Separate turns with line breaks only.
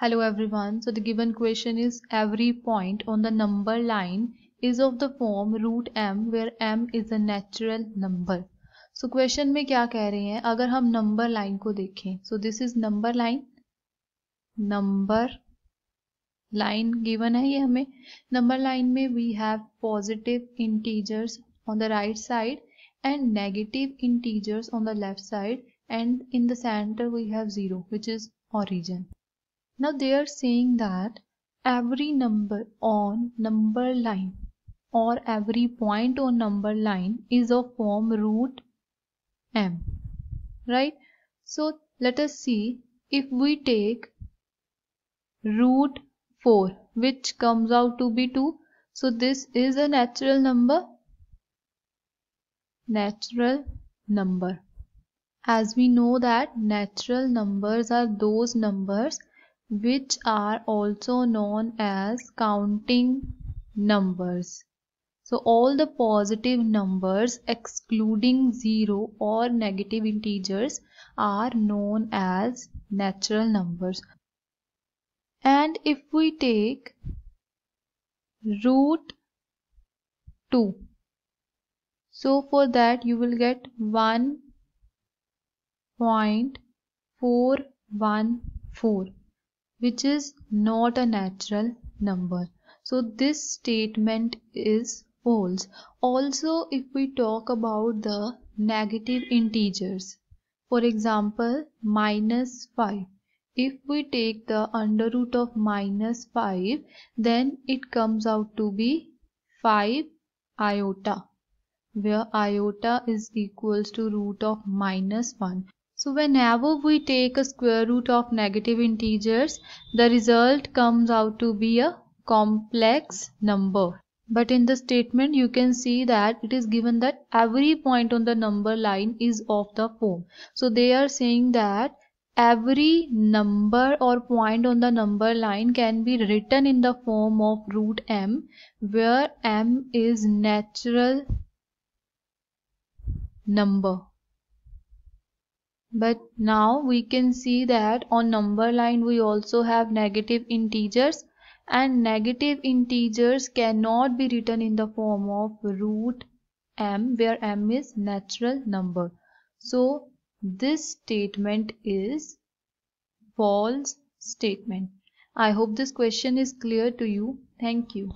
hello everyone so the given question is every point on the number line is of the form root m where m is a natural number so so, question में क्या कह रहे हैं अगर हम number line को देखें so this is number line number line given है ये हमें नंबर लाइन में we have positive integers on the right side and negative integers on the left side and in the center we have zero which is origin now they are saying that every number on number line or every point on number line is of form root m right so let us see if we take root 4 which comes out to be 2 so this is a natural number natural number as we know that natural numbers are those numbers which are also known as counting numbers. So all the positive numbers excluding 0 or negative integers are known as natural numbers. And if we take root 2, so for that you will get 1.414 which is not a natural number so this statement is false also if we talk about the negative integers for example minus 5 if we take the under root of minus 5 then it comes out to be 5 iota where iota is equals to root of minus 1 so whenever we take a square root of negative integers, the result comes out to be a complex number. But in the statement, you can see that it is given that every point on the number line is of the form. So they are saying that every number or point on the number line can be written in the form of root m where m is natural number but now we can see that on number line we also have negative integers and negative integers cannot be written in the form of root m where m is natural number. So this statement is false statement. I hope this question is clear to you. Thank you.